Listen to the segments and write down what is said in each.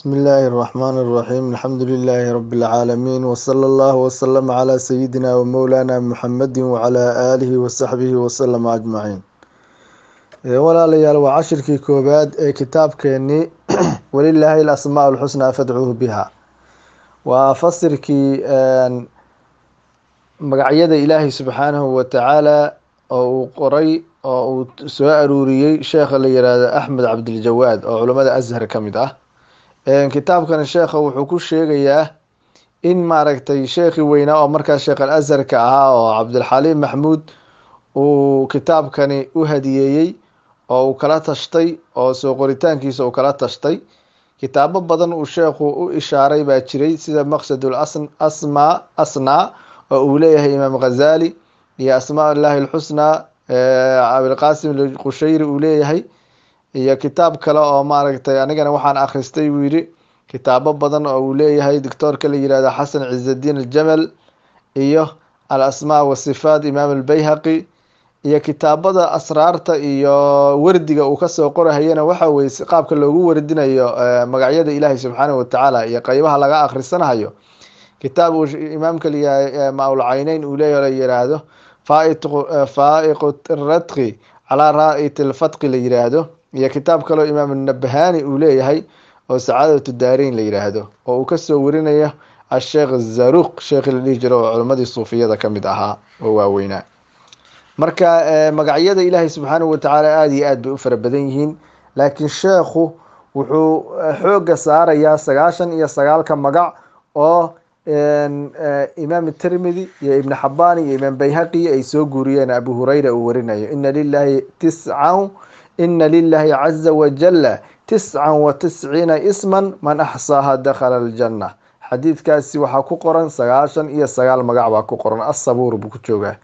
بسم الله الرحمن الرحيم الحمد لله رب العالمين وصلى الله وسلم على سيدنا ومولانا محمد وعلى آله وصحبه وسلم أجمعين walaalayaal waa cashirkii koowaad ee kitaabkeenii welilaahi alasmaa alxusnaa fadcuuhu biha waa fasirkii magacyada ilaahay subxaanahu watacaala oo uu qoray oo uu soo aruuriyey sheekha la yiraahdo axmed cabdiljawaad oo culamada ashar ka ah kitaabkan sheekha wuxuu ku sheegayaa in maaragtay sheekhii weynaa oo markaa sheekh alasarka ahaa oo cabdilxaliim maxmuud uu kitaabkani u hadiyeeyey oo uu kala tashtay oo soo qoritaankiisa uu kala tashtay kitaabo badan uu sheekhu u ishaaray baa jiray sida maqsadul asma asnaa oo uu leeyahay imaam ghazali iyo asmaa llaahi alxusnaa abilqasim alqushayri uu leeyahay iyo kitaab kale oo maaragtay anigana waxaan akhristay buu yidhi kitaabo badan oo uu leeyahay doctoorka la yihahda xasan cizadiin aljamal iyo al asmaa wasifaat imaam albayhaqi iyo kitaabada asraarta iyo wardiga uu kasoo qorahayana waxa weye si qaabka loogu wardinayo eh, magacyada ilaahay subxaanahu watacaala iyo qeybaha laga akhrisanahayo kitaab uu imaamka layahay eh, maaulcayneyn uu leeyaho la yihaahdo eh, faaiqu radqi calaa raait lfatqi la yihaahdo iyo kitaab kaleo imaam nabhani uu leeyahay oo sacaadatu daarayn la yidhaahdo oo uu kasoo warinaya asheekh zaruq sheekhi la dhihi jiro oo culimmadii suufiyada ka mid ahaa oo waaweynaa marka eh, magacyada ilaahay subxaanahu watacaala aada iyo aada bay u fara badan yihiin laakiin sheekhu wuxuu eh, xooga saarayaa sagaashan iyo sagaalka magac oo eh, imaam tirmidi iyo ibni xabaani iyo imaam bayhaqi ay soo guuriyeen abu hurayra uu warinayo ina lilaahi tiscan ina lilahi caza wajala tisca wa tisciina isman man axsaaha dakhala aljanna xadiidkaasi waxaa ku qoran sagaashan iyo sagaal magac baa ku qoran asabuur buu ku joogaa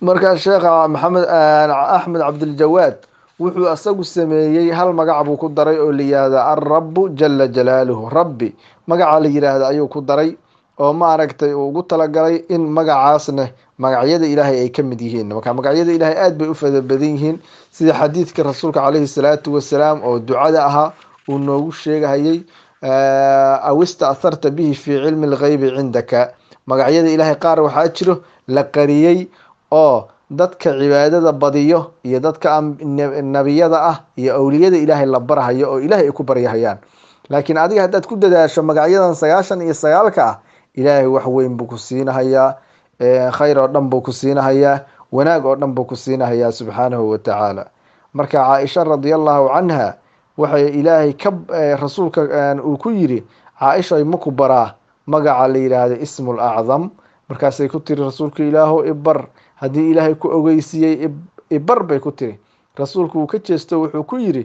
markaa sheekha maxamed axmed cabdiljawaad wuxuu isagu sameeyey hal magac buu ku daray oo layihahda alrabu jala jalaaluhu rabbi magaca la yidhaahda ayuu ku daray oo maaragtay uu ugu talagalay in magacaasna magacyada ilaahay ay ka mid yihiin marka magacyada ilaahay aada bay u fada badan yihiin sida xadiidka rasuulka caleyhi salaatu wasalaam oo ducada ahaa uu noogu sheegahayay awista atharta bihi fii cilmi lgeybi cindaka magacyada ilaahay qaar waxaa jiro la qariyey oo dadka cibaadada badiyo iyo dadka nabiyada ah iyo awliyada ilaahay la barhayo oo ilaahay ay ku baryahayaan laakiin adiga haddaad ku dadaasho magacyadan sagaashan iyo sagaalka ah ilaahay wax weyn buu ku siinahayaa khayr oo dhan buu ku siinahayaa wanaag oo dhan buu ku siinahayaa subxaanahu wa tacaala marka caaisha radi allahu canha waxay ilaahay karasuulka uu ku yiri caaishay maku baraa magaca la yidhaahda ismu lacdam markaasay ku tiri rasuulka ilaahow ibar haddii ilaahay ku ogeysiiyey ibar bay ku tiri rasuulku uu ka jeesto wuxuu ku yiri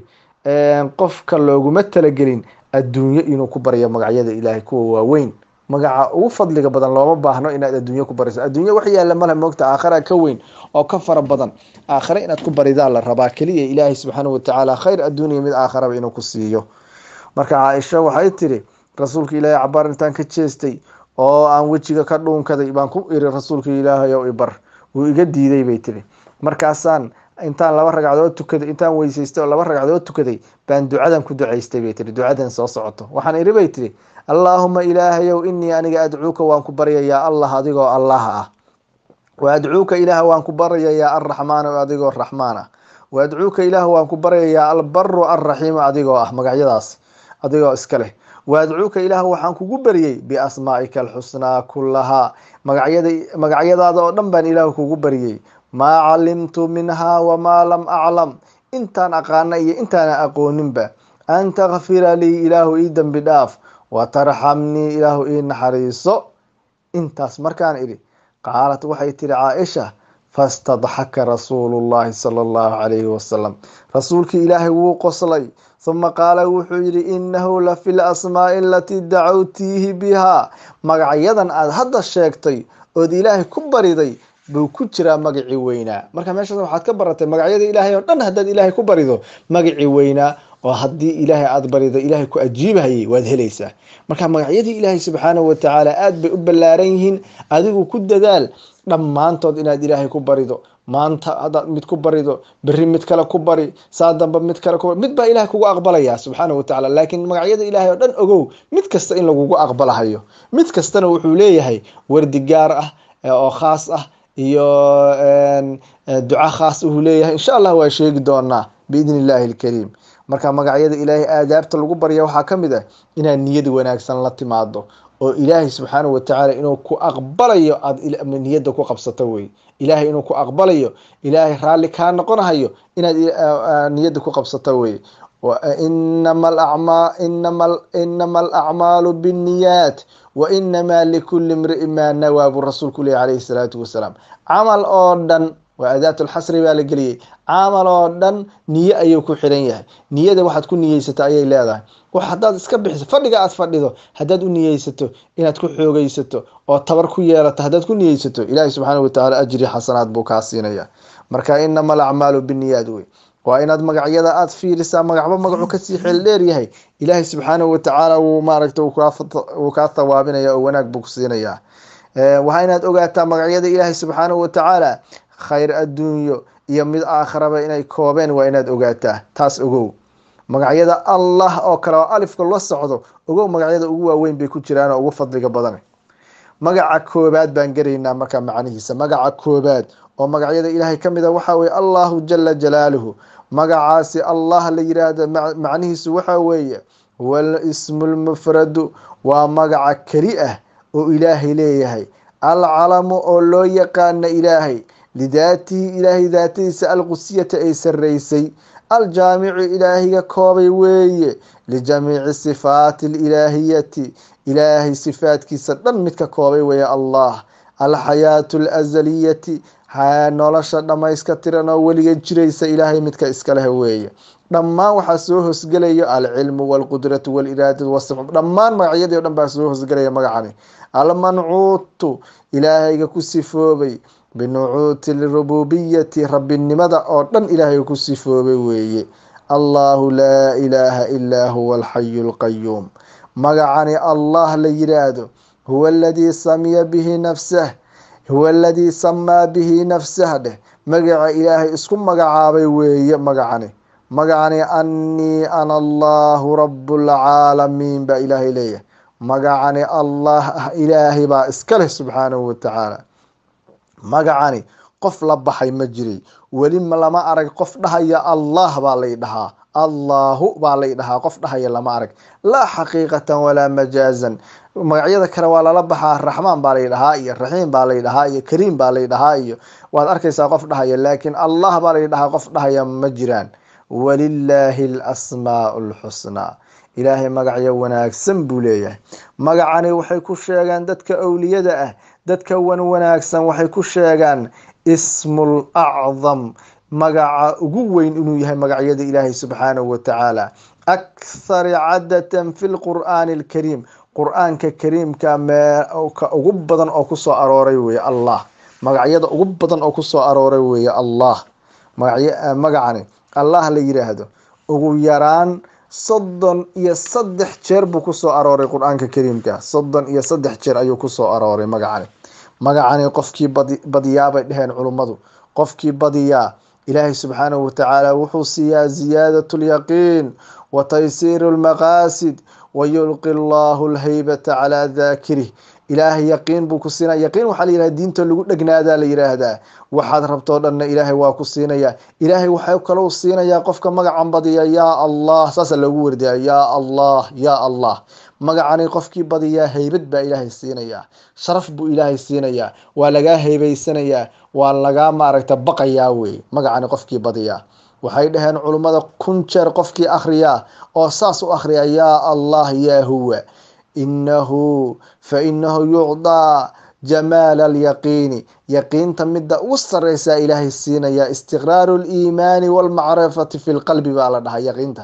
qofka looguma talagelin adduunyo inuu ku baryo magacyada ilaahay kuwa waaweyn magaca ugu fadliga badan looma baahno inaad adduunye ku bariso adduunya wax yaalla male moogta aakhira ka weyn oo ka fara badan aakhira inaad ku baridaa la rabaa keliya ilaahay subxaanahu watacaala khayr adduuniya mid aakhiraba inuu ku siiyo marka caaisha waxay tiri rasuulka ilaahay cabaar intaan ka jeestay oo aan wejiga ka dhuunkaday baan ku iri rasuulka ilaahay ibar wuu iga diiday bay tiri markaasaan intaan laba ragcadood tukaday intaan weysaystay oo laba ragcadood tukaday baan ducadan ku ducaystay bay tiri ducadan soo socoto waxaan iri bay tiri allaahuma ilaahayow inii aniga adcuuka waan ku baryayaa allah adigoo allah ah waadcuuka ilaah waan ku baryayaa alraxmaana adigoo raxmaan ah wa ilaah waan ku baryayaa albaru alraxiimu adigoo ah magacyadaas adigoo iska leh waadcuuka ilaah waxaan kugu baryey biasmaa'ika alxusnaa kullahaa magacyada magacyadaada oo dhan baan ilaah kugu baryey maa calimtu minhaa wamaa lam aclam intaan aqaana iyo intaana aqooninba an takfira lii ilaahu ii dambi dhaaf watarxamnii ilaahu ii naxariiso intaas markaan idhi qaalat waxay tiri caaisha fastadxaka rasuulullahi sala allahu calayhi wasalam rasuulkii ilaahay wuu qoslay huma qaala wuxuu yidhi innahu la fi lasmaa'i alatii dacowtiihi bihaa magacyadan aad hadda sheegtay ood ilaahay ku bariday buu ku jiraa magici weynaa marka meeshaas waxaad ka baratay magacyada ilaahay oo dhan haddaad ilaahay ku barido magici weynaa oo haddii ilaahay aada barido ilaahay ku ajiibahayay waad helaysaa marka magacyadii ilaahay subxaanahu watacaala aad bay u ballaaran yihiin adigu ku dadaal dhammaantood inaad ilaahay ku barido maanta hadaad mid ku barido beri mid kale ku bari saa damba mid kale ku bari mid baa ilahay kugu aqbalayaa subxaanahu watacaala laakiin magacyada ilaahay oo dhan ogow mid kasta in lagugu aqbalahayo mid kastana wuxuu leeyahay wardi gaar ah eh, oo khaas ah iyo eh, eh, duca khaas uu leeyahay insha allah waa sheegi doonaa biidni illaahi alkariim marka magacyada ilaahay aadaabta lagu barya waxaa ka mid ah inaad niyad wanaagsan la timaado oo ilaahay subxaanahu watacaala inuu ku aqbalayo aad niyadda ku qabsato wey ilaahay inuu ku aqbalayo ilaahay raalli kaa noqonahayo inaad niyadda ku qabsato wey inama alacmaalu binniyaat wainamaa likuli imri'in maa nawaa buu rasuulku leeya caleyhi salaatu wasalaam camal oo dhan waa adaat lxasri baa la geliyey caamal oo dhan niye ayuu ku xiran yahay niyada waxaad ku niyeysato ayay leedahay hadaad iska bixiso fadhiga aad fadhido hadaad u niyeysato inaad ku xoogeysato oo tabar ku yeelato hadaad ku niyeysato ilaahi subxaana watacaala ajri xasanaad buu kaa siinaya marka inama alacmaalu biniyaad wey waa inaad magacyada aad fiirisaa magacba magacu kasii xeel dheer yahay ilaahi subxaanahu watacaala wuu maaragta wuu kaa thawaabinaya oo wanaag buu ku siinayaa waa inaad ogaataa magacyada ilaahi subxaanahu watacaala khayr adduunyo iyo mid aakharaba inay koobeen waa inaad ogaataa taas ogow magacyada allah oo kale oo alifka la socdo ogow magacyada ugu waaweyn bay ku jiraanoo ugu fadliga badan magaca koobaad baan garaynaa markaa macnihiisa magaca koobaad oo magacyada ilaahay ka mid a ah waxaa weye allahu jala jalaaluhu magacaasi allah la yiraahdo macnihiisu waxa weeye walismu lmufradu waa magaca keli ah oo ilaahay leeyahay alcalamu oo loo yaqaana ilaahay lidaatihi ilaahay daatadiisa alqusiyata ay sarraysay aljaamicu ilaahiga koobay weeye lijamiici sifaati alilaahiyati ilaahay sifaadkiisa dhan midka koobay weeye allah alxayaatu alazaliyati ha nolosha dhammayska tiran oo weliga jiraysa ilaahay midka iskaleh weeye dhammaan waxaa soo hosgelayo alcilmu walqudratu waliraadatu wasixu dhammaan magacyadii o dhan baa soo hosgelaya magacani almancuutu ilaahayga ku sifoobay binucuuti lirububiyati rabbinimada oo dhan ilaahay ku sifoobay weeye allaahu laa ilaaha ilaa huwa alxayu lqayuum magacani allah la yiraahdo huwa aladii samiya bihi nafsah huwa aladii samaa bihi nafsah dheh magaca ilaahay isku magacaabay weeye magacani magacani annii ana allaahu rabbulcaalamiin baa ilaahay leeyahay magacani allah ah ilaahay baa iska leh subxaanahu watacaala magacani qof la baxay ma jiray weli lama arag qof dhahaya allah baa lay dhahaa allaahu baa lay dhahaa qof dhahaya lama arag laa xaqiiqatan walaa majaazan magacyada kale waa lala baxaa raxmaan baa lay dhahaa iyo raxiim baa lay dhahaa iyo kariim baa lay dhahaa iyo waad arkaysaa qof dhahaya laakiin allah baa lay dhahaa qof dhahaya ma jiraan walilaahi alasmaau lxusnaa ilaahay magacyo wanaagsan buu leeyahay magacani waxay ku sheegaan dadka owliyada ah dadka wan wanaagsan waxay ku sheegaan ismul acdam magaca ugu weyn inuu yahay magacyada ilaahay subxaanahu wa tacaala akhar cadatan fi lqur'aani alkariim qur'aanka kariimka meeka ugu badan oo kusoo arooray weeye allah magacyada ugu badan oo kusoo arooray weeye allah magaca eh, magacani allah la yiraahdo ugu yaraan soddon iyo saddex jeer buu kusoo arooray qur-aanka kariimka soddon iyo saddex jeer ayuu kusoo arooray magacani magacani qofkii bad badiyaa bay dheheen culummadu qofkii badiyaa ilaahay subxaanahu watacaala wuxuu siiyaa ziyaadat lyaqiin wa taysiiru lmaqaasid wayulqi allahu lhaybata calaa daakirih ilaahay yaqiin buu ku siinaya yaqiin waxaa layihaha diinta lagu dhegnaadaa la yihaahdaa waxaad rabtoo dhanna ilaahay waa ku siinaya ilaahay waxaa kalou siinayaa qofka magacan badiya yaa allah saasaa loogu wardaya yaa allah yaa allah magacani qofkii badiyaa haybad baa ilaahay siinayaa sharaf buu ilaahay siinayaa waa lagaa haybaysanayaa waa lagaa maaragta baqayaa wey magacani qofkii badiyaa waxay dhaheen culummada kun jeer qofkii akhriyaa oo saas u akhriya yaa allah yaa huwa inahu fainahu yucdaa jamaala alyaqiini yaqiinta midda ugu sareysaa ilaahay siinaya istiqraaru liimaani walmacrifati fi lqalbi baa la dhahay yaqiinta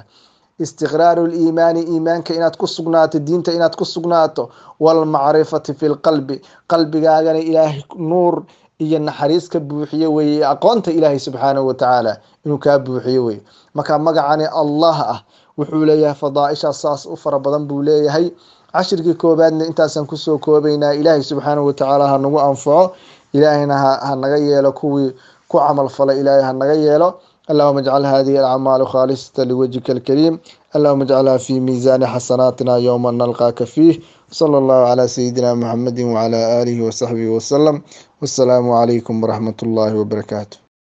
istiqraaru liimaani iimaanka inaad ku sugnaato diinta inaad ku sugnaato walmacrifati fi lqalbi qalbigaagana ilaahay nuur iyo naxariiska buuxiyo weeye aqoonta ilaahay subxaanahu watacaala inuu kaa buuxiyo weye markaa magacani allah ah wuxuu leeyahay fadaaisha saas u fara badan buu leeyahay cashirkii koobaadna intaasaan kusoo koobaynaa ilaahay subxaanahu watacaala hanagu anfaco ilaahayna hanaga yeelo kuwii ku camal fala ilaahay hanaga yeelo allahuma ajcal hadihi alacmaalu khaalisata liwajhika alkariim allahuma ajcalha fi miisaani xasanaatina yowma nalqaaka fiih sala allahu calaa sayidina muxamedi wacalaa aalihi wasaxbihi wasalam wassalaamu calaykum waraxmat ullaahi wabarakaatu